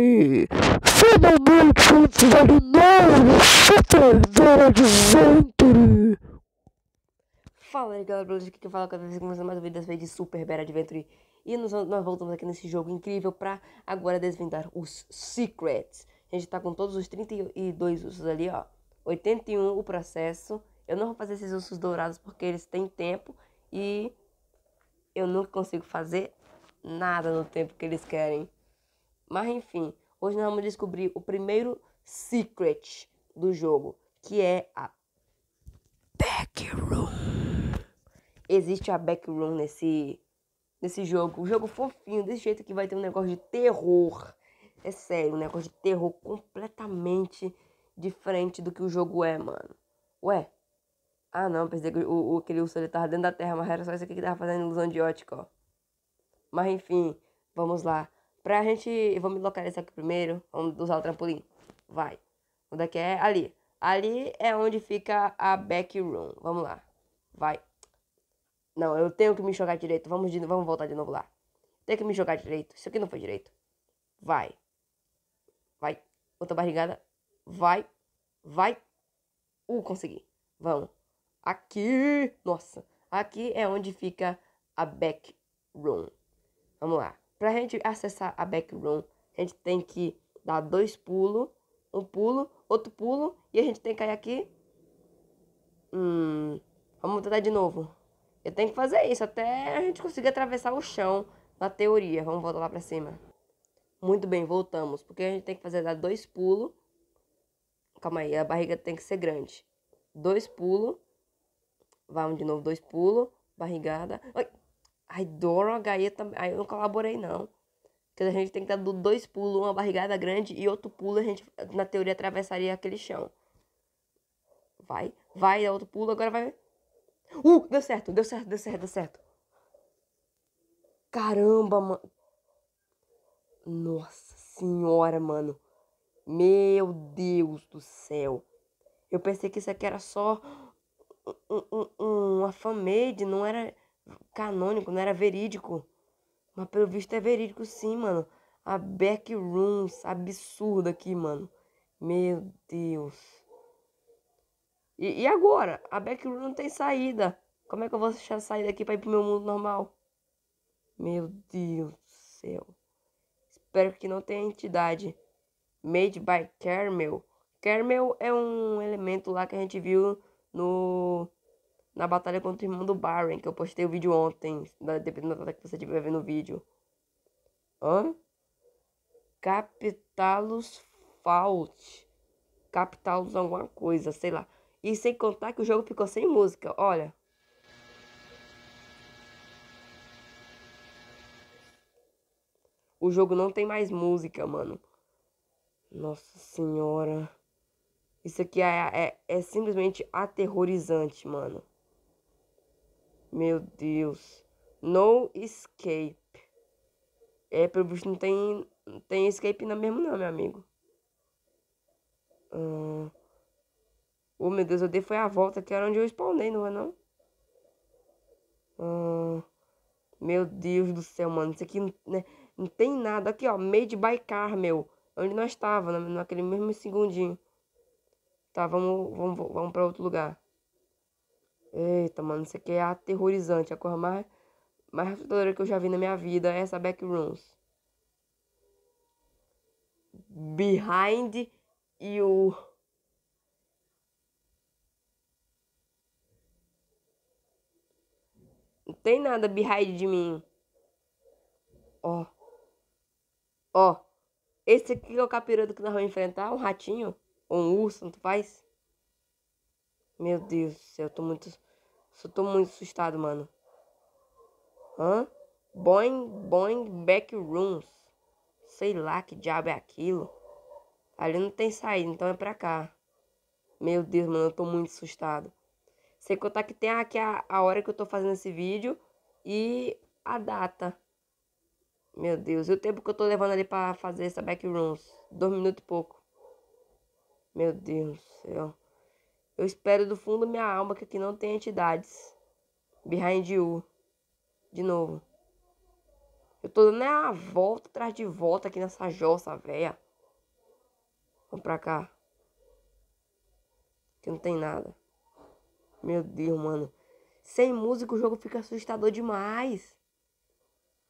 foi finalmente entre os novo super Adventure. Fala aí galera, beleza? Aqui que eu falo cada vez que começando mais um vídeo das vezes de Super Bear Adventure. E nós, nós voltamos aqui nesse jogo incrível pra agora desvendar os Secrets. A gente tá com todos os 32 ursos ali, ó. 81 o processo. Eu não vou fazer esses ursos dourados porque eles têm tempo e eu nunca consigo fazer nada no tempo que eles querem. Mas enfim, hoje nós vamos descobrir o primeiro secret do jogo, que é a Backroom. Existe a Backroom nesse, nesse jogo. Um jogo fofinho, desse jeito que vai ter um negócio de terror. É sério, um negócio de terror completamente diferente do que o jogo é, mano. Ué? Ah não, pensei que o, o, aquele urso ele tava dentro da terra, mas era só isso aqui que tava fazendo ilusão de ótica, ó. Mas enfim, vamos lá. Pra gente. Eu vou me localizar aqui primeiro. Vamos usar o trampolim. Vai. Onde é que é? Ali. Ali é onde fica a back room. Vamos lá. Vai. Não, eu tenho que me jogar direito. Vamos, de, vamos voltar de novo lá. Tem que me jogar direito. Isso aqui não foi direito. Vai. Vai. Outra barrigada. Vai. Vai. Uh, consegui. Vamos. Aqui. Nossa. Aqui é onde fica a back room. Vamos lá. Para a gente acessar a backroom, a gente tem que dar dois pulos, um pulo, outro pulo, e a gente tem que cair aqui. Hum, vamos tentar de novo. Eu tenho que fazer isso até a gente conseguir atravessar o chão na teoria. Vamos voltar lá para cima. Muito bem, voltamos. Porque a gente tem que fazer dar dois pulos. Calma aí, a barriga tem que ser grande. Dois pulos. Vamos de novo, dois pulos. Barrigada. Oi! Ai, Dora, Gaeta, aí eu não colaborei não. Porque a gente tem que dar dois pulos, uma barrigada grande e outro pulo a gente, na teoria, atravessaria aquele chão. Vai, vai, dá outro pulo, agora vai. Uh, deu certo, deu certo, deu certo, deu certo. Caramba, mano. Nossa senhora, mano. Meu Deus do céu. Eu pensei que isso aqui era só um, um, um, uma fanmade, não era canônico, não era verídico. Mas pelo visto é verídico sim, mano. A backrooms absurda aqui, mano. Meu Deus. E, e agora? A backroom não tem saída. Como é que eu vou deixar sair saída aqui pra ir pro meu mundo normal? Meu Deus do céu. Espero que não tenha entidade. Made by Caramel. Caramel é um elemento lá que a gente viu no na batalha contra o irmão do Barren, que eu postei o vídeo ontem, dependendo da data que você estiver vendo o vídeo. Hã? Capitalus Fault. Capitalus alguma coisa, sei lá. E sem contar que o jogo ficou sem música, olha. O jogo não tem mais música, mano. Nossa senhora. Isso aqui é, é, é simplesmente aterrorizante, mano. Meu Deus. No Escape. É, pelo visto não tem, não tem escape na mesmo não, meu amigo. Hum. Oh, meu Deus, eu dei foi a volta que era onde eu spawnei, não é não? Ah. Meu Deus do céu, mano. Isso aqui não, né, não tem nada. Aqui, ó. Made by Car, meu. Onde nós estávamos, naquele mesmo segundinho. Tá, vamos, vamos, vamos pra outro lugar. Eita, mano, isso aqui é aterrorizante. A coisa mais, mais assustadora que eu já vi na minha vida é essa Backrooms. Behind e o. Não tem nada behind de mim. Ó. Ó. Esse aqui é o capiroto que nós vamos enfrentar? Um ratinho? Ou um urso? Não tu faz? Meu Deus do céu, eu tô muito. Só tô muito assustado, mano. Hã? Boing, boing, backrooms. Sei lá que diabo é aquilo. Ali não tem saída, então é pra cá. Meu Deus, mano, eu tô muito assustado. Sem contar que tem aqui a, a hora que eu tô fazendo esse vídeo e a data. Meu Deus, e o tempo que eu tô levando ali pra fazer essa backrooms? Dois minutos e pouco. Meu Deus do céu. Eu espero do fundo da minha alma que aqui não tem entidades. Behind you. De novo. Eu tô dando é a volta atrás de volta aqui nessa jossa velha. Vamos pra cá. Que não tem nada. Meu Deus, mano. Sem música o jogo fica assustador demais.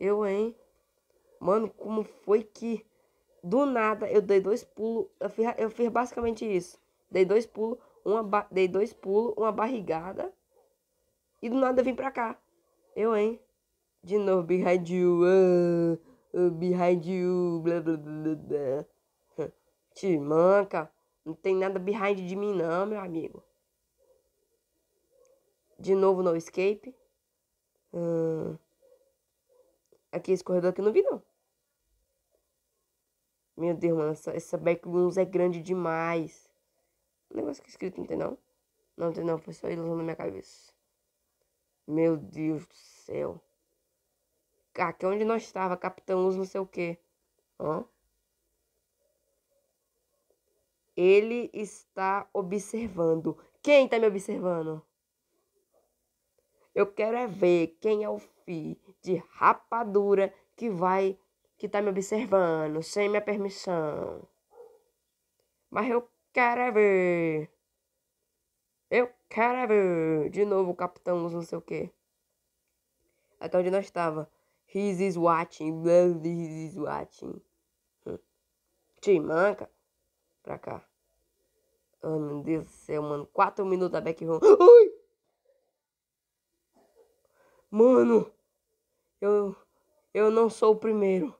Eu, hein? Mano, como foi que do nada eu dei dois pulos. Eu fiz, eu fiz basicamente isso. Dei dois pulos uma dei dois pulos, uma barrigada e do nada vim pra cá. Eu, hein? De novo, behind you, uh, uh, behind you, blá blá blá blá. Te manca, não tem nada behind de mim não, meu amigo. De novo no escape. Uh, aqui, esse corredor aqui eu não vi não. Meu Deus, mano, essa, essa backrooms é grande demais. O negócio que é escrito não tem não. Não tem não, foi só ilusão na minha cabeça. Meu Deus do céu. Aqui onde nós estava, Capitão Uso não sei o quê. Hã? Ele está observando. Quem está me observando? Eu quero é ver quem é o fi de rapadura que vai que tá me observando sem minha permissão. Mas eu quero é ver. Eu quero é ver. De novo o capitão não sei o quê. Até onde nós estava. He's is watching. Blood is watching. Hum. Te manca. Pra cá. Ai, oh, meu Deus do céu, mano. Quatro minutos da back Ui! Mano. Eu... Eu não sou o primeiro.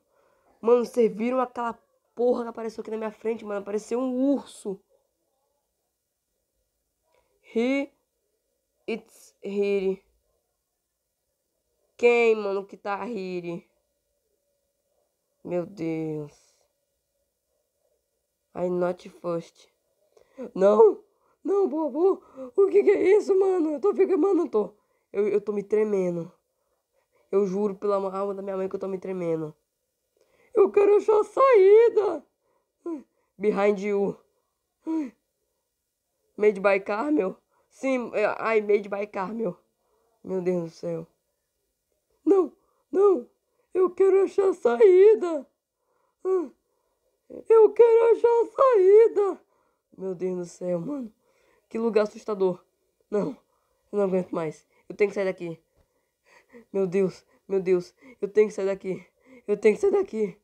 Mano, vocês viram aquela porra que apareceu aqui na minha frente, mano. Apareceu um urso. He, it's here. Quem, mano, que tá here? Meu Deus. I not first. Não, não, bobo. O que que é isso, mano? Eu tô ficando, mano, eu tô. Eu, eu tô me tremendo. Eu juro pela alma da minha mãe que eu tô me tremendo. Eu quero achar saída. Behind you. Made by Carmel? Sim, é, ai, made by Carmel. Meu Deus do céu. Não, não. Eu quero achar saída. Eu quero achar saída. Meu Deus do céu, mano. Que lugar assustador. Não, eu não aguento mais. Eu tenho que sair daqui. Meu Deus, meu Deus. Eu tenho que sair daqui. Eu tenho que sair daqui.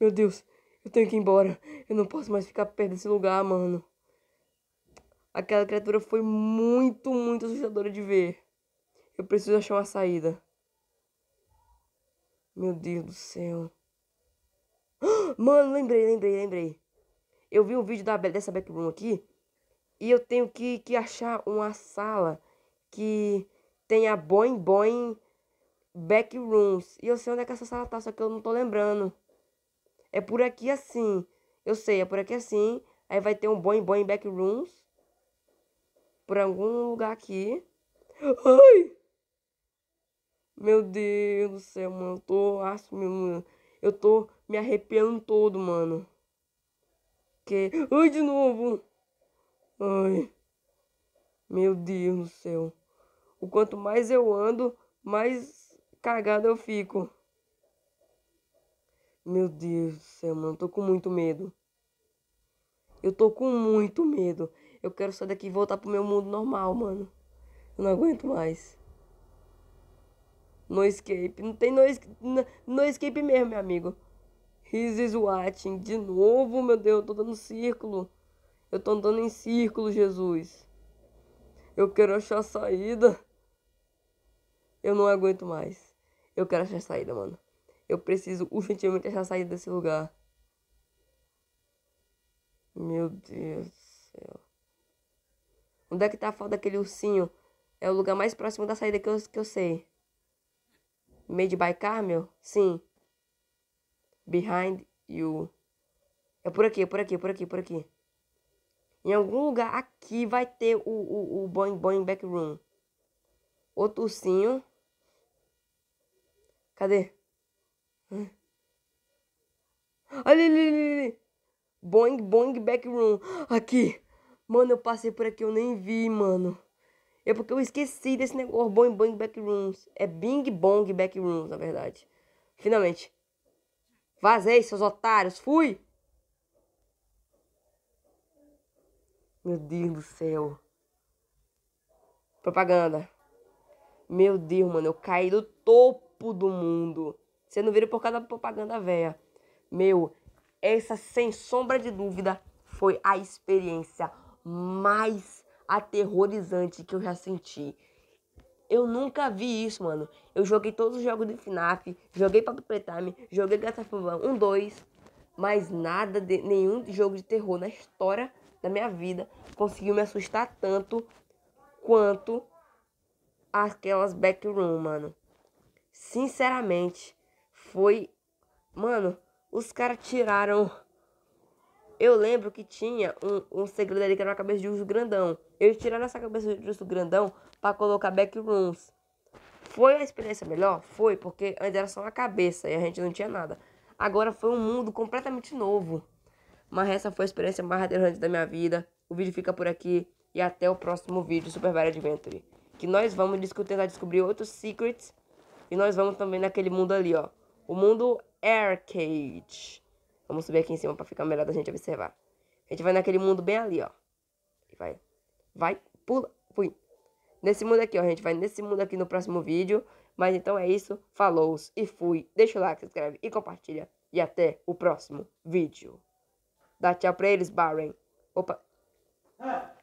Meu Deus, eu tenho que ir embora. Eu não posso mais ficar perto desse lugar, mano. Aquela criatura foi muito, muito assustadora de ver. Eu preciso achar uma saída. Meu Deus do céu. Mano, lembrei, lembrei, lembrei. Eu vi o um vídeo da, dessa backroom aqui. E eu tenho que, que achar uma sala que tenha boing boing backrooms. E eu sei onde é que essa sala tá, só que eu não tô lembrando é por aqui assim. Eu sei, é por aqui assim. Aí vai ter um boing boing backrooms. Por algum lugar aqui. Ai! Meu Deus do céu, mano. Eu tô assumindo. Eu tô me arrepiando todo, mano. Que. Ai, de novo! Ai. Meu Deus do céu. O quanto mais eu ando, mais cagado eu fico. Meu Deus do céu, mano, eu tô com muito medo. Eu tô com muito medo. Eu quero sair daqui e voltar pro meu mundo normal, mano. Eu não aguento mais. No escape. Não tem no, no escape mesmo, meu amigo. He's is watching. De novo, meu Deus, eu tô dando círculo. Eu tô andando em círculo, Jesus. Eu quero achar a saída. Eu não aguento mais. Eu quero achar a saída, mano. Eu preciso urgentemente achar a saída desse lugar. Meu Deus do céu. Onde é que tá a foto daquele ursinho? É o lugar mais próximo da saída que eu, que eu sei. Made by Carmel? Sim. Behind you. É por aqui, é por aqui, é por aqui, é por aqui. Em algum lugar aqui vai ter o, o, o Boing Boing room. Outro ursinho. Cadê? Hum. Olha ali, ali, ali. Boing, boing, backroom. Aqui. Mano, eu passei por aqui, eu nem vi, mano. É porque eu esqueci desse negócio. Boing, boing, backrooms. É bing, bong, backrooms, na verdade. Finalmente. Vazei, seus otários. Fui. Meu Deus do céu. Propaganda. Meu Deus, mano. Eu caí do topo do mundo. Você não vira por causa da propaganda velha. Meu, essa sem sombra de dúvida foi a experiência mais aterrorizante que eu já senti. Eu nunca vi isso, mano. Eu joguei todos os jogos do FNAF, joguei Papo Pretime, joguei Gata Fubão 1, 2, mas nada, de, nenhum jogo de terror na história da minha vida conseguiu me assustar tanto quanto aquelas Backroom, mano. Sinceramente, foi. Mano, os caras tiraram. Eu lembro que tinha um, um segredo ali que era uma cabeça de urso grandão. Eles tiraram essa cabeça de urso grandão para colocar backrooms. Foi a experiência melhor? Foi, porque antes era só uma cabeça e a gente não tinha nada. Agora foi um mundo completamente novo. Mas essa foi a experiência mais aterrante da minha vida. O vídeo fica por aqui e até o próximo vídeo Super Mario Adventure. Que nós vamos tentar descobrir outros secrets e nós vamos também naquele mundo ali, ó. O mundo é arcade. Vamos subir aqui em cima para ficar melhor da gente observar. A gente vai naquele mundo bem ali, ó. Vai. Vai, pula, fui. Nesse mundo aqui, ó. A gente vai nesse mundo aqui no próximo vídeo. Mas então é isso. Falou e fui. Deixa o like, se inscreve e compartilha. E até o próximo vídeo. Dá tchau pra eles, Barren. Opa. Ah.